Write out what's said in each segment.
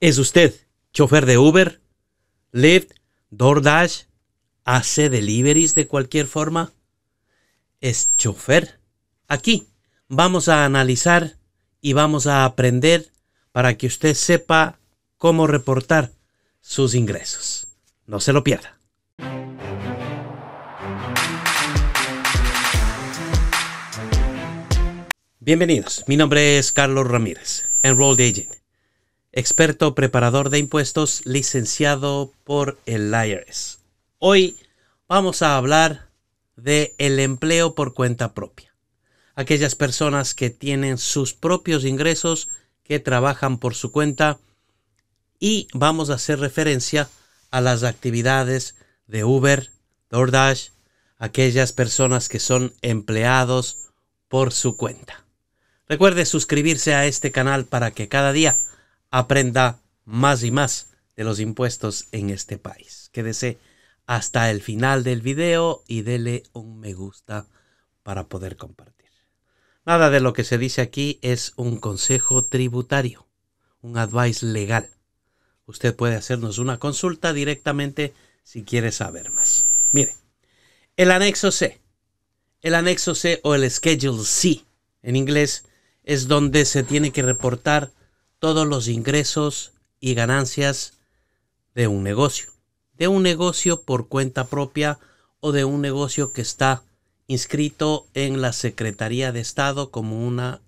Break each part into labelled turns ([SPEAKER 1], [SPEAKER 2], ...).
[SPEAKER 1] ¿Es usted chofer de Uber, Lyft, DoorDash? ¿Hace deliveries de cualquier forma? ¿Es chofer? Aquí vamos a analizar y vamos a aprender para que usted sepa cómo reportar sus ingresos. No se lo pierda. Bienvenidos, mi nombre es Carlos Ramírez, Enrolled Agent experto preparador de impuestos licenciado por el IRS. Hoy vamos a hablar de el empleo por cuenta propia. Aquellas personas que tienen sus propios ingresos, que trabajan por su cuenta y vamos a hacer referencia a las actividades de Uber, DoorDash, aquellas personas que son empleados por su cuenta. Recuerde suscribirse a este canal para que cada día aprenda más y más de los impuestos en este país. Quédese hasta el final del video y dele un me gusta para poder compartir. Nada de lo que se dice aquí es un consejo tributario, un advice legal. Usted puede hacernos una consulta directamente si quiere saber más. Mire, el anexo C, el anexo C o el Schedule C en inglés es donde se tiene que reportar todos los ingresos y ganancias de un negocio, de un negocio por cuenta propia o de un negocio que está inscrito en la Secretaría de Estado como una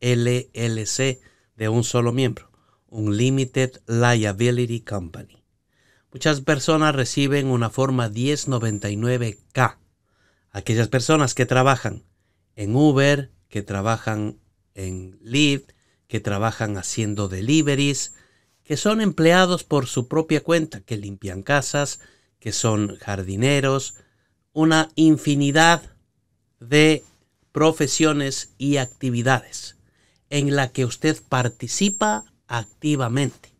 [SPEAKER 1] LLC de un solo miembro, un Limited Liability Company. Muchas personas reciben una forma 1099K. Aquellas personas que trabajan en Uber, que trabajan en Lyft, que trabajan haciendo deliveries, que son empleados por su propia cuenta, que limpian casas, que son jardineros, una infinidad de profesiones y actividades en la que usted participa activamente.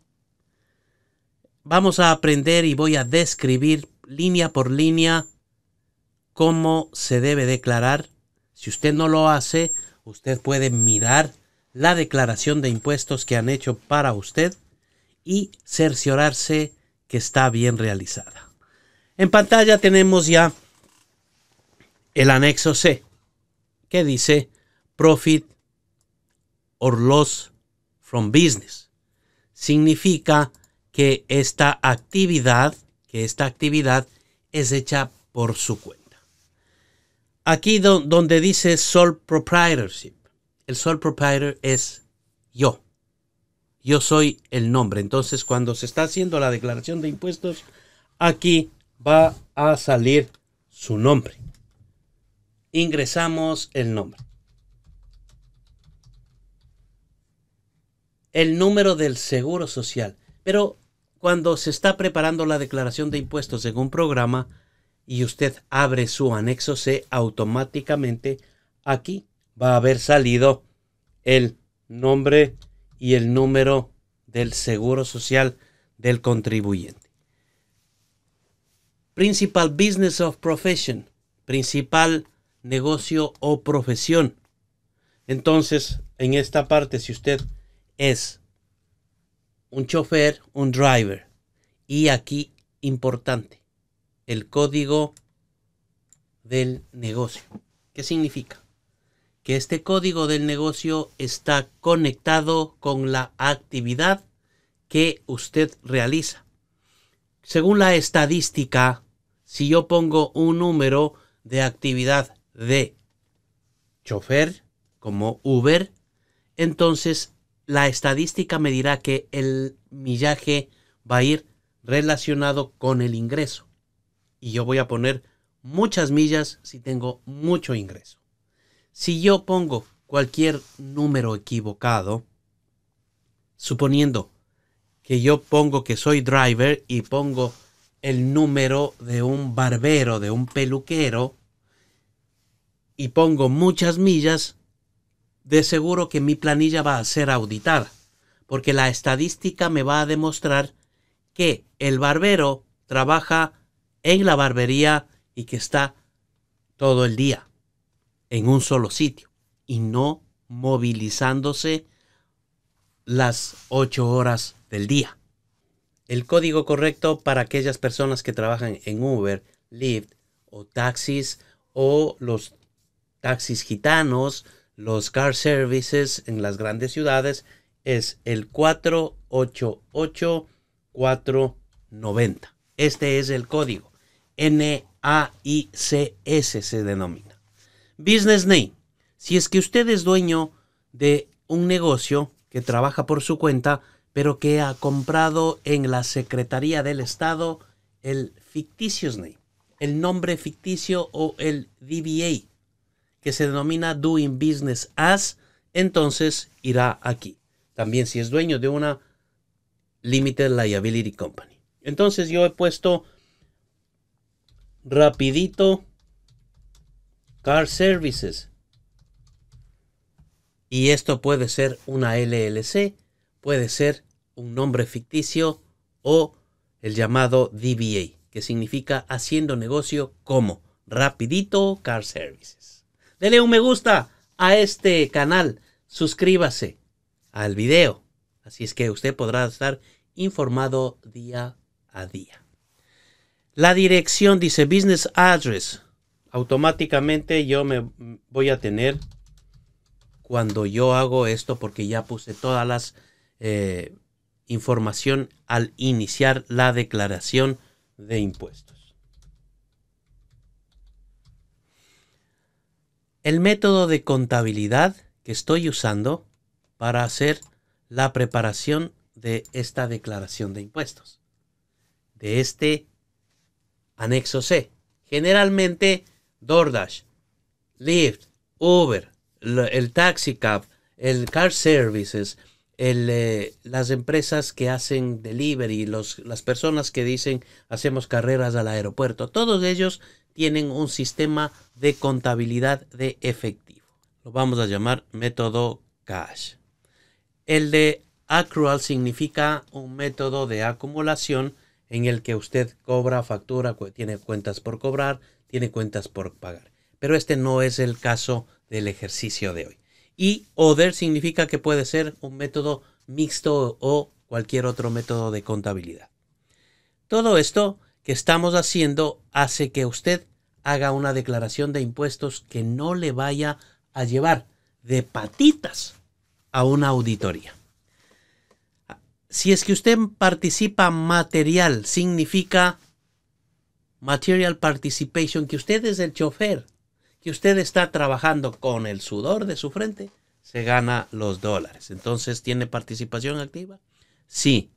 [SPEAKER 1] Vamos a aprender y voy a describir línea por línea cómo se debe declarar. Si usted no lo hace, usted puede mirar la declaración de impuestos que han hecho para usted y cerciorarse que está bien realizada. En pantalla tenemos ya el anexo C, que dice Profit or Loss from Business. Significa que esta actividad, que esta actividad es hecha por su cuenta. Aquí donde dice Sole Proprietorship, el sole proprietor es yo. Yo soy el nombre. Entonces, cuando se está haciendo la declaración de impuestos, aquí va a salir su nombre. Ingresamos el nombre. El número del seguro social. Pero cuando se está preparando la declaración de impuestos en un programa y usted abre su anexo C automáticamente, aquí va a haber salido el nombre y el número del seguro social del contribuyente. Principal business of profession, principal negocio o profesión. Entonces, en esta parte, si usted es un chofer, un driver, y aquí importante, el código del negocio. ¿Qué significa? que este código del negocio está conectado con la actividad que usted realiza. Según la estadística, si yo pongo un número de actividad de chofer como Uber, entonces la estadística me dirá que el millaje va a ir relacionado con el ingreso. Y yo voy a poner muchas millas si tengo mucho ingreso si yo pongo cualquier número equivocado, suponiendo que yo pongo que soy driver y pongo el número de un barbero, de un peluquero, y pongo muchas millas, de seguro que mi planilla va a ser auditada, porque la estadística me va a demostrar que el barbero trabaja en la barbería y que está todo el día en un solo sitio y no movilizándose las ocho horas del día. El código correcto para aquellas personas que trabajan en Uber, Lyft o taxis o los taxis gitanos, los car services en las grandes ciudades es el 488-490. Este es el código. n a NAICS se denomina. Business Name. Si es que usted es dueño de un negocio que trabaja por su cuenta, pero que ha comprado en la Secretaría del Estado el ficticio name, el nombre ficticio o el DBA, que se denomina Doing Business As, entonces irá aquí. También si es dueño de una Limited Liability Company. Entonces yo he puesto rapidito Car Services. Y esto puede ser una LLC, puede ser un nombre ficticio o el llamado DBA, que significa haciendo negocio como Rapidito Car Services. Dele un me gusta a este canal, suscríbase al video, así es que usted podrá estar informado día a día. La dirección dice business address automáticamente yo me voy a tener cuando yo hago esto porque ya puse todas las eh, información al iniciar la declaración de impuestos. El método de contabilidad que estoy usando para hacer la preparación de esta declaración de impuestos, de este anexo C. Generalmente DoorDash, Lyft, Uber, el taxi cab, el car services, eh, las empresas que hacen delivery, las personas que dicen hacemos carreras al aeropuerto, todos ellos tienen un sistema de contabilidad de efectivo. Lo vamos a llamar método cash. El de accrual significa un método de acumulación en el que usted cobra factura, tiene cuentas por cobrar, tiene cuentas por pagar. Pero este no es el caso del ejercicio de hoy. Y other significa que puede ser un método mixto o cualquier otro método de contabilidad. Todo esto que estamos haciendo hace que usted haga una declaración de impuestos que no le vaya a llevar de patitas a una auditoría. Si es que usted participa material, significa material participation, que usted es el chofer, que usted está trabajando con el sudor de su frente, se gana los dólares. Entonces, ¿tiene participación activa? Sí.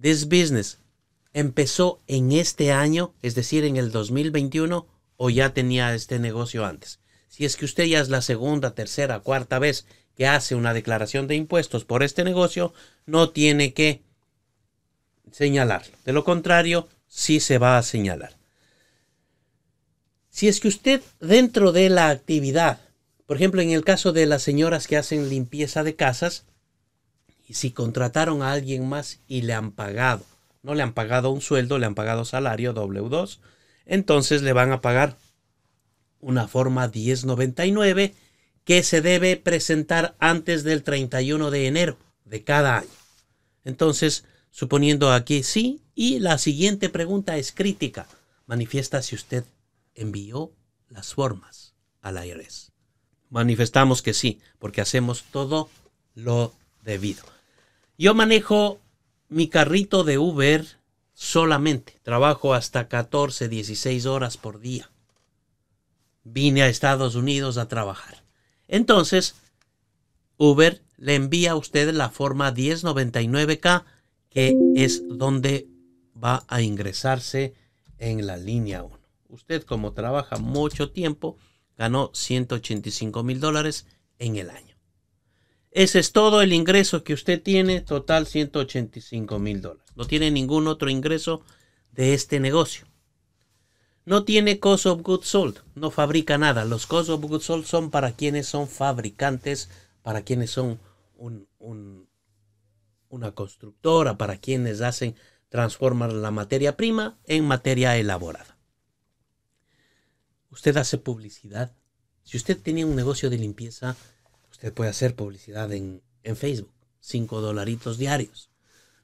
[SPEAKER 1] This business empezó en este año, es decir, en el 2021, o ya tenía este negocio antes. Si es que usted ya es la segunda, tercera, cuarta vez que hace una declaración de impuestos por este negocio, no tiene que señalarlo. De lo contrario, sí se va a señalar. Si es que usted dentro de la actividad, por ejemplo, en el caso de las señoras que hacen limpieza de casas, y si contrataron a alguien más y le han pagado, no le han pagado un sueldo, le han pagado salario W2, entonces le van a pagar una forma 1099 que se debe presentar antes del 31 de enero de cada año. Entonces, suponiendo aquí sí, y la siguiente pregunta es crítica. Manifiesta si usted envió las formas al IRS. Manifestamos que sí, porque hacemos todo lo debido. Yo manejo mi carrito de Uber solamente. Trabajo hasta 14, 16 horas por día. Vine a Estados Unidos a trabajar. Entonces, Uber le envía a usted la forma 1099K, que es donde va a ingresarse en la línea 1. Usted como trabaja mucho tiempo, ganó 185 mil dólares en el año. Ese es todo el ingreso que usted tiene, total 185 mil dólares. No tiene ningún otro ingreso de este negocio. No tiene cost of goods sold, no fabrica nada. Los cost of goods sold son para quienes son fabricantes, para quienes son una constructora, para quienes hacen Transformar la materia prima en materia elaborada. Usted hace publicidad. Si usted tenía un negocio de limpieza, usted puede hacer publicidad en, en Facebook, 5 dolaritos diarios.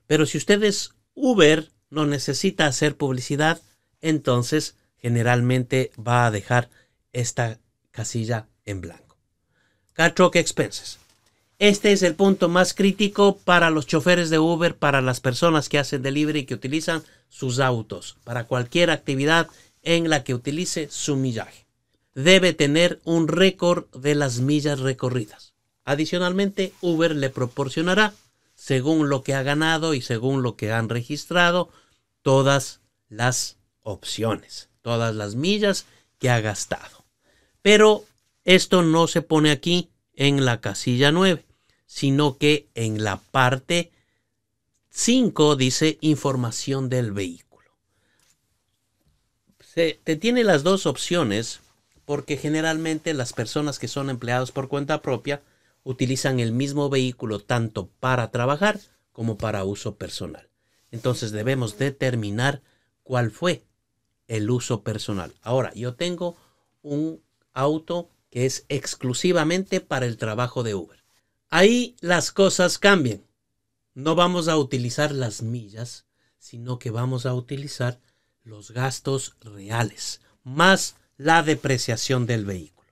[SPEAKER 1] Pero si usted es Uber, no necesita hacer publicidad, entonces generalmente va a dejar esta casilla en blanco. Car Truck Expenses. Este es el punto más crítico para los choferes de Uber, para las personas que hacen delivery y que utilizan sus autos, para cualquier actividad en la que utilice su millaje. Debe tener un récord de las millas recorridas. Adicionalmente, Uber le proporcionará, según lo que ha ganado y según lo que han registrado, todas las opciones, todas las millas que ha gastado. Pero esto no se pone aquí en la casilla 9 sino que en la parte 5 dice información del vehículo. Se, te tiene las dos opciones porque generalmente las personas que son empleados por cuenta propia utilizan el mismo vehículo tanto para trabajar como para uso personal. Entonces debemos determinar cuál fue el uso personal. Ahora, yo tengo un auto que es exclusivamente para el trabajo de Uber. Ahí las cosas cambian. No vamos a utilizar las millas, sino que vamos a utilizar los gastos reales, más la depreciación del vehículo.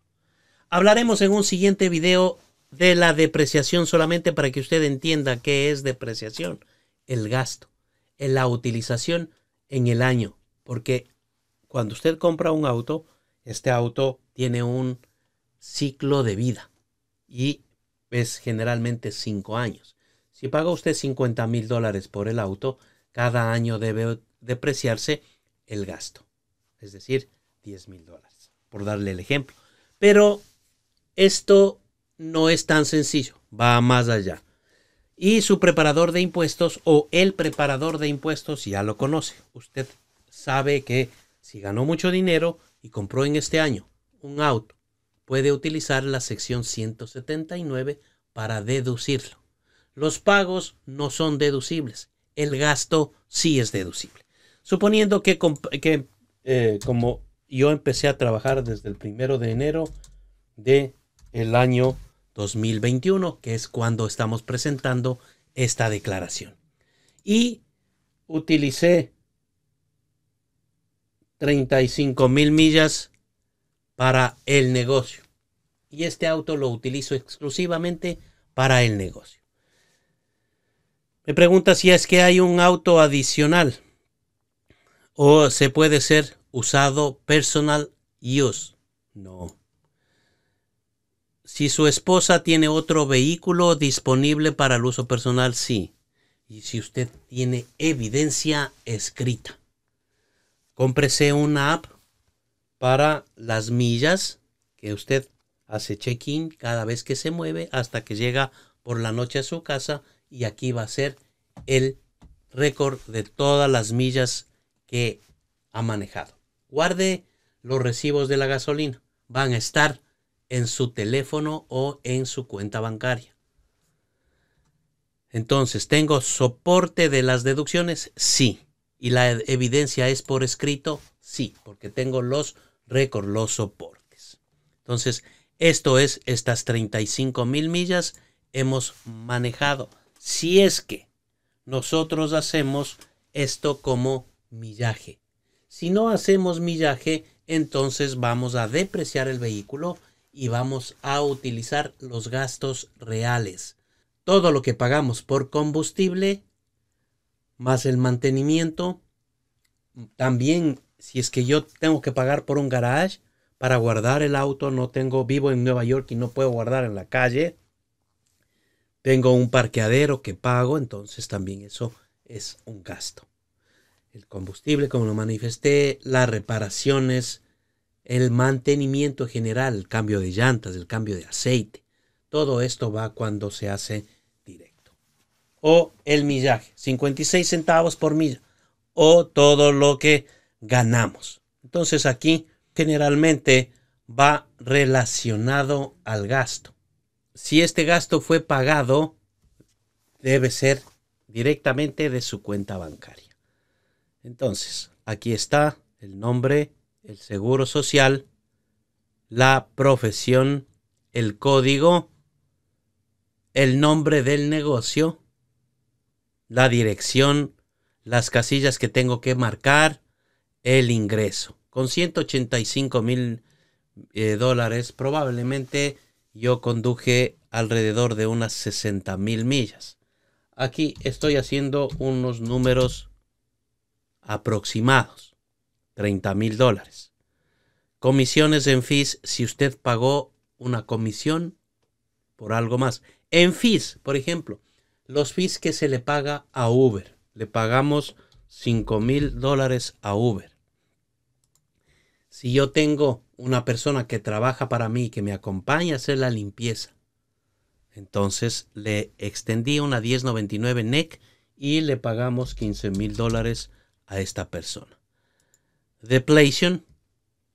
[SPEAKER 1] Hablaremos en un siguiente video de la depreciación solamente para que usted entienda qué es depreciación, el gasto, la utilización en el año, porque cuando usted compra un auto, este auto tiene un ciclo de vida y es generalmente 5 años. Si paga usted 50 mil dólares por el auto, cada año debe depreciarse el gasto, es decir, 10 mil dólares, por darle el ejemplo. Pero esto no es tan sencillo, va más allá. Y su preparador de impuestos o el preparador de impuestos ya lo conoce. Usted sabe que si ganó mucho dinero y compró en este año un auto puede utilizar la sección 179 para deducirlo. Los pagos no son deducibles, el gasto sí es deducible. Suponiendo que, eh, como yo empecé a trabajar desde el primero de enero de el año 2021, que es cuando estamos presentando esta declaración. Y utilicé 35 mil millas para el negocio. Y este auto lo utilizo exclusivamente para el negocio. Me pregunta si es que hay un auto adicional o se puede ser usado personal use. No. Si su esposa tiene otro vehículo disponible para el uso personal, sí. Y si usted tiene evidencia escrita, cómprese una app para las millas que usted hace check-in cada vez que se mueve hasta que llega por la noche a su casa y aquí va a ser el récord de todas las millas que ha manejado. Guarde los recibos de la gasolina. Van a estar en su teléfono o en su cuenta bancaria. Entonces, ¿tengo soporte de las deducciones? Sí. ¿Y la evidencia es por escrito? Sí, porque tengo los récord los soportes. Entonces, esto es estas 35 mil millas hemos manejado. Si es que nosotros hacemos esto como millaje. Si no hacemos millaje, entonces vamos a depreciar el vehículo y vamos a utilizar los gastos reales. Todo lo que pagamos por combustible, más el mantenimiento, también si es que yo tengo que pagar por un garage para guardar el auto, no tengo, vivo en Nueva York y no puedo guardar en la calle, tengo un parqueadero que pago, entonces también eso es un gasto. El combustible, como lo manifesté, las reparaciones, el mantenimiento general, el cambio de llantas, el cambio de aceite, todo esto va cuando se hace directo. O el millaje, 56 centavos por milla, o todo lo que ganamos. Entonces aquí generalmente va relacionado al gasto. Si este gasto fue pagado, debe ser directamente de su cuenta bancaria. Entonces, aquí está el nombre, el seguro social, la profesión, el código, el nombre del negocio, la dirección, las casillas que tengo que marcar, el ingreso. Con 185 mil eh, dólares probablemente yo conduje alrededor de unas 60 mil millas. Aquí estoy haciendo unos números aproximados. 30 mil dólares. Comisiones en fees si usted pagó una comisión por algo más. En FIS, por ejemplo, los FIS que se le paga a Uber. Le pagamos $5,000 mil dólares a Uber. Si yo tengo una persona que trabaja para mí, que me acompaña a hacer la limpieza, entonces le extendí una 1099 NEC e y le pagamos 15 mil dólares a esta persona. Depletion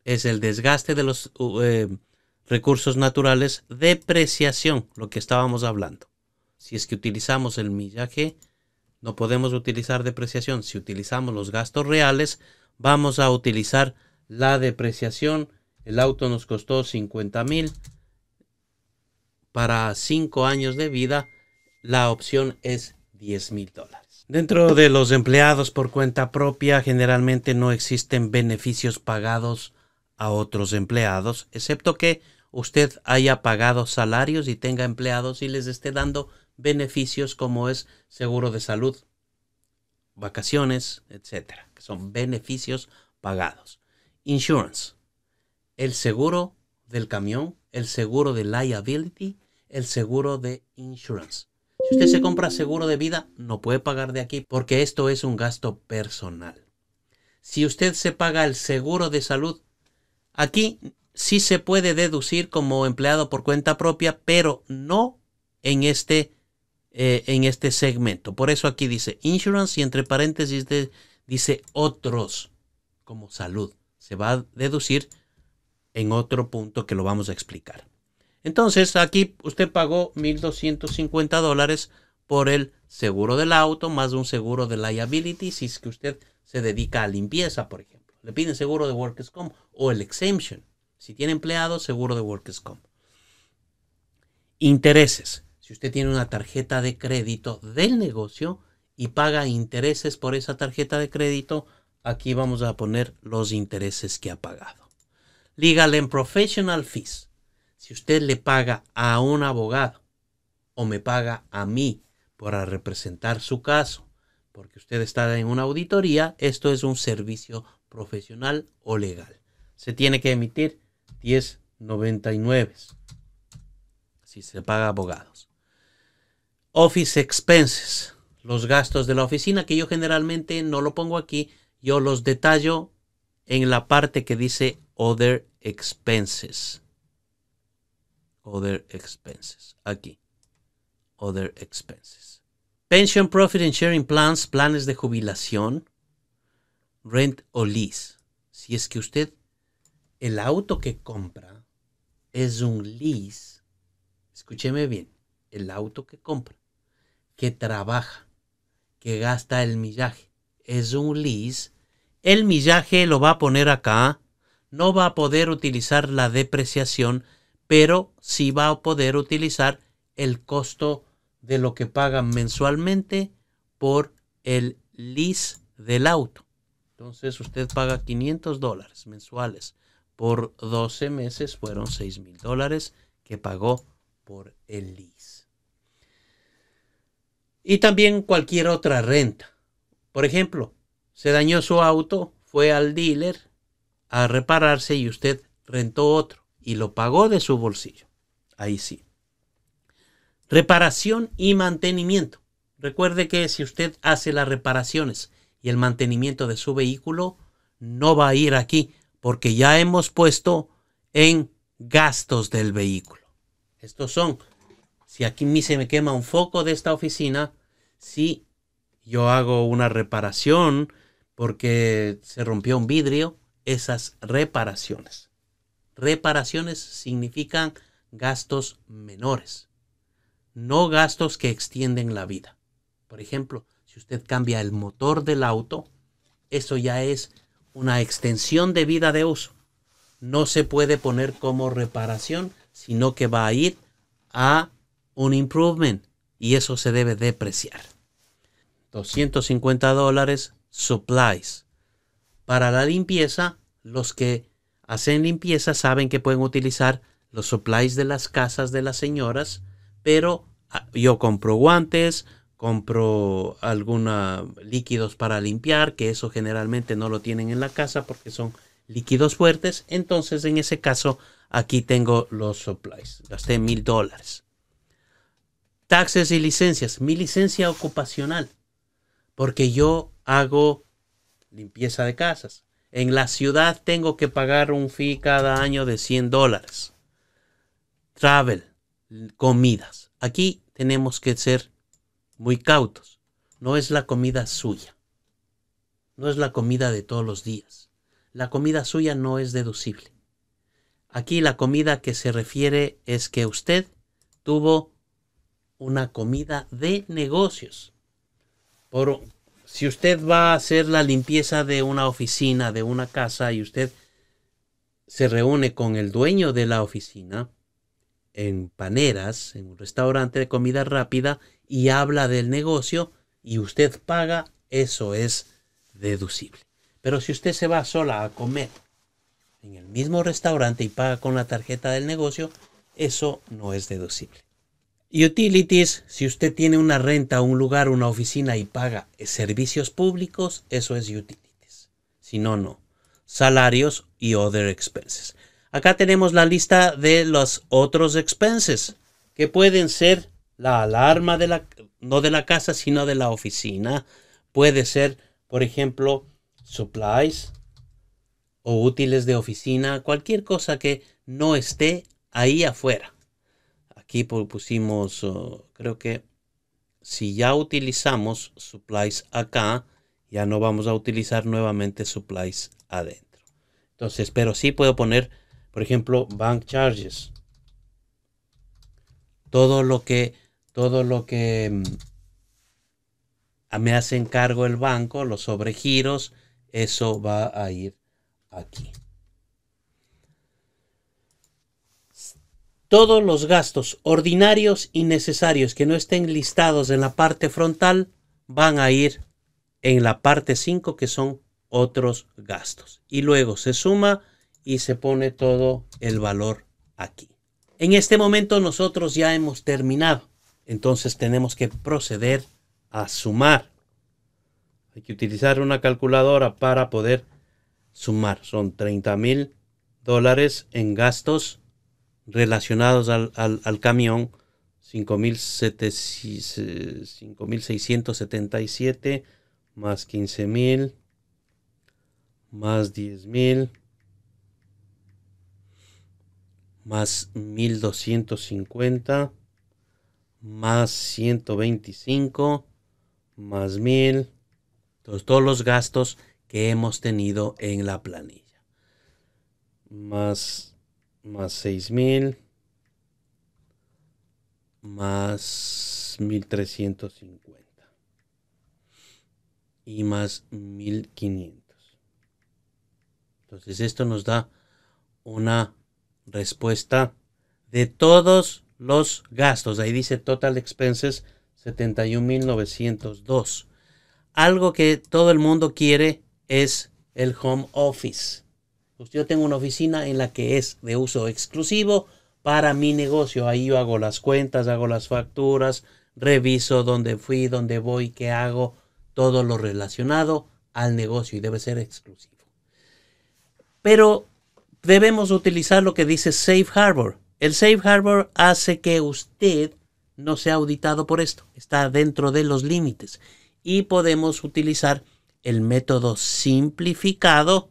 [SPEAKER 1] es el desgaste de los eh, recursos naturales. Depreciación, lo que estábamos hablando. Si es que utilizamos el millaje no podemos utilizar depreciación. Si utilizamos los gastos reales, vamos a utilizar la depreciación. El auto nos costó 50 mil. Para 5 años de vida, la opción es 10 mil dólares. Dentro de los empleados por cuenta propia, generalmente no existen beneficios pagados a otros empleados, excepto que usted haya pagado salarios y tenga empleados y les esté dando beneficios como es seguro de salud, vacaciones, etcétera, que son beneficios pagados. Insurance, el seguro del camión, el seguro de liability, el seguro de insurance. Si usted se compra seguro de vida, no puede pagar de aquí porque esto es un gasto personal. Si usted se paga el seguro de salud, aquí sí se puede deducir como empleado por cuenta propia, pero no en este eh, en este segmento. Por eso aquí dice insurance y entre paréntesis dice otros como salud. Se va a deducir en otro punto que lo vamos a explicar. Entonces aquí usted pagó 1.250 dólares por el seguro del auto más un seguro de liability si es que usted se dedica a limpieza, por ejemplo. Le piden seguro de workers comp o el exemption. Si tiene empleado, seguro de workers comp. Intereses si usted tiene una tarjeta de crédito del negocio y paga intereses por esa tarjeta de crédito, aquí vamos a poner los intereses que ha pagado. Legal en Professional Fees. Si usted le paga a un abogado o me paga a mí para representar su caso, porque usted está en una auditoría, esto es un servicio profesional o legal. Se tiene que emitir 1099 si se paga abogados office expenses, los gastos de la oficina, que yo generalmente no lo pongo aquí, yo los detallo en la parte que dice other expenses. Other expenses, aquí. Other expenses. Pension Profit and Sharing Plans, planes de jubilación, rent o lease. Si es que usted, el auto que compra es un lease, escúcheme bien, el auto que compra que trabaja, que gasta el millaje. Es un lease. El millaje lo va a poner acá. No va a poder utilizar la depreciación, pero sí va a poder utilizar el costo de lo que pagan mensualmente por el lease del auto. Entonces usted paga 500 dólares mensuales. Por 12 meses fueron 6 mil dólares que pagó por el lease y también cualquier otra renta. Por ejemplo, se dañó su auto, fue al dealer a repararse y usted rentó otro y lo pagó de su bolsillo. Ahí sí. Reparación y mantenimiento. Recuerde que si usted hace las reparaciones y el mantenimiento de su vehículo, no va a ir aquí porque ya hemos puesto en gastos del vehículo. Estos son si aquí mí se me quema un foco de esta oficina, si yo hago una reparación porque se rompió un vidrio, esas reparaciones. Reparaciones significan gastos menores, no gastos que extienden la vida. Por ejemplo, si usted cambia el motor del auto, eso ya es una extensión de vida de uso. No se puede poner como reparación, sino que va a ir a un improvement y eso se debe depreciar. 250 dólares supplies. Para la limpieza, los que hacen limpieza saben que pueden utilizar los supplies de las casas de las señoras, pero ah, yo compro guantes, compro algunos líquidos para limpiar, que eso generalmente no lo tienen en la casa porque son líquidos fuertes. Entonces, en ese caso, aquí tengo los supplies. Gasté mil dólares. Taxes y licencias. Mi licencia ocupacional. Porque yo hago limpieza de casas. En la ciudad tengo que pagar un fee cada año de 100 dólares. Travel, comidas. Aquí tenemos que ser muy cautos. No es la comida suya. No es la comida de todos los días. La comida suya no es deducible. Aquí la comida que se refiere es que usted tuvo una comida de negocios. si usted va a hacer la limpieza de una oficina, de una casa, y usted se reúne con el dueño de la oficina en Paneras, en un restaurante de comida rápida, y habla del negocio y usted paga, eso es deducible. Pero si usted se va sola a comer en el mismo restaurante y paga con la tarjeta del negocio, eso no es deducible. Utilities, si usted tiene una renta, un lugar, una oficina y paga servicios públicos, eso es utilities. Si no, no. Salarios y other expenses. Acá tenemos la lista de los otros expenses, que pueden ser la alarma de la, no de la casa, sino de la oficina. Puede ser, por ejemplo, supplies o útiles de oficina, cualquier cosa que no esté ahí afuera. Aquí pusimos, creo que si ya utilizamos supplies acá, ya no vamos a utilizar nuevamente supplies adentro. Entonces, pero sí puedo poner, por ejemplo, bank charges. Todo lo que, todo lo que mm, me hacen cargo el banco, los sobregiros, eso va a ir aquí. Todos los gastos ordinarios y necesarios que no estén listados en la parte frontal van a ir en la parte 5 que son otros gastos. Y luego se suma y se pone todo el valor aquí. En este momento nosotros ya hemos terminado. Entonces tenemos que proceder a sumar. Hay que utilizar una calculadora para poder sumar. Son 30 mil dólares en gastos relacionados al, al, al camión, 5.677 más 15.000 más 10.000 más 1.250 más 125 más 1.000. todos todos los gastos que hemos tenido en la planilla. Más más 6000 más 1350 y más 1500. Entonces esto nos da una respuesta de todos los gastos. Ahí dice total expenses 71.902. Algo que todo el mundo quiere es el home office. Pues, yo tengo una oficina en la que es de uso exclusivo para mi negocio. Ahí yo hago las cuentas, hago las facturas, reviso dónde fui, dónde voy, qué hago, todo lo relacionado al negocio y debe ser exclusivo. Pero debemos utilizar lo que dice Safe Harbor. El Safe Harbor hace que usted no sea auditado por esto. Está dentro de los límites. Y podemos utilizar el método simplificado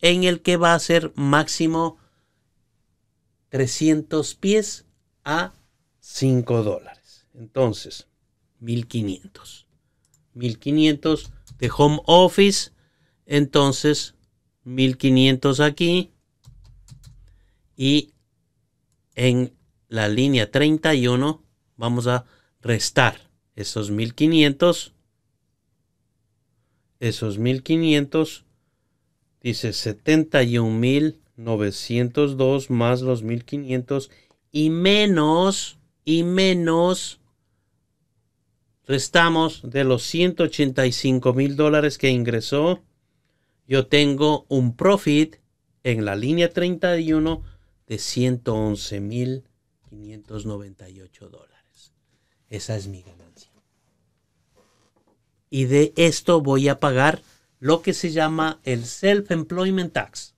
[SPEAKER 1] en el que va a ser máximo 300 pies a 5 dólares. Entonces, 1500. 1500 de home office. Entonces, 1500 aquí. Y en la línea 31 vamos a restar esos 1500. Esos 1500 Dice 71.902 más los 1.500 y menos, y menos, restamos de los 185 mil dólares que ingresó. Yo tengo un profit en la línea 31 de $111,598. dólares. Esa es mi ganancia. Y de esto voy a pagar lo que se llama el Self-Employment Tax.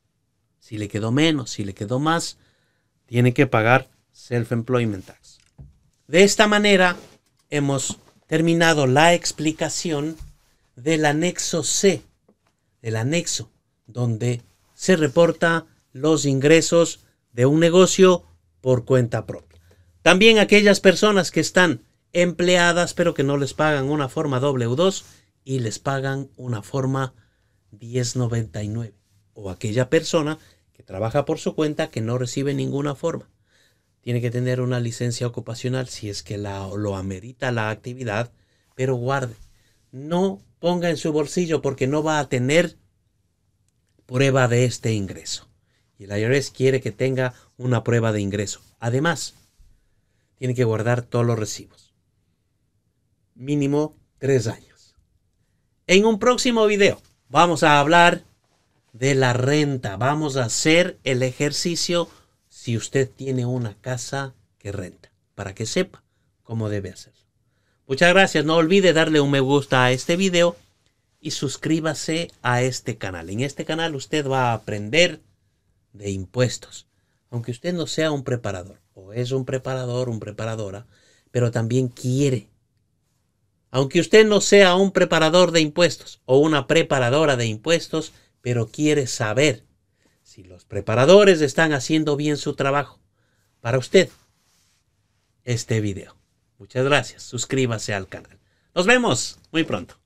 [SPEAKER 1] Si le quedó menos, si le quedó más, tiene que pagar Self-Employment Tax. De esta manera, hemos terminado la explicación del anexo C, del anexo, donde se reporta los ingresos de un negocio por cuenta propia. También aquellas personas que están empleadas pero que no les pagan una forma W2 y les pagan una forma 1099 o aquella persona que trabaja por su cuenta que no recibe ninguna forma. Tiene que tener una licencia ocupacional si es que la, lo amerita la actividad, pero guarde, no ponga en su bolsillo porque no va a tener prueba de este ingreso. Y el IRS quiere que tenga una prueba de ingreso. Además, tiene que guardar todos los recibos. Mínimo tres años. En un próximo video vamos a hablar de la renta. Vamos a hacer el ejercicio si usted tiene una casa que renta, para que sepa cómo debe hacerlo. Muchas gracias. No olvide darle un me gusta a este video y suscríbase a este canal. En este canal usted va a aprender de impuestos. Aunque usted no sea un preparador o es un preparador, un preparadora, pero también quiere aunque usted no sea un preparador de impuestos o una preparadora de impuestos, pero quiere saber si los preparadores están haciendo bien su trabajo. Para usted, este video. Muchas gracias. Suscríbase al canal. Nos vemos muy pronto.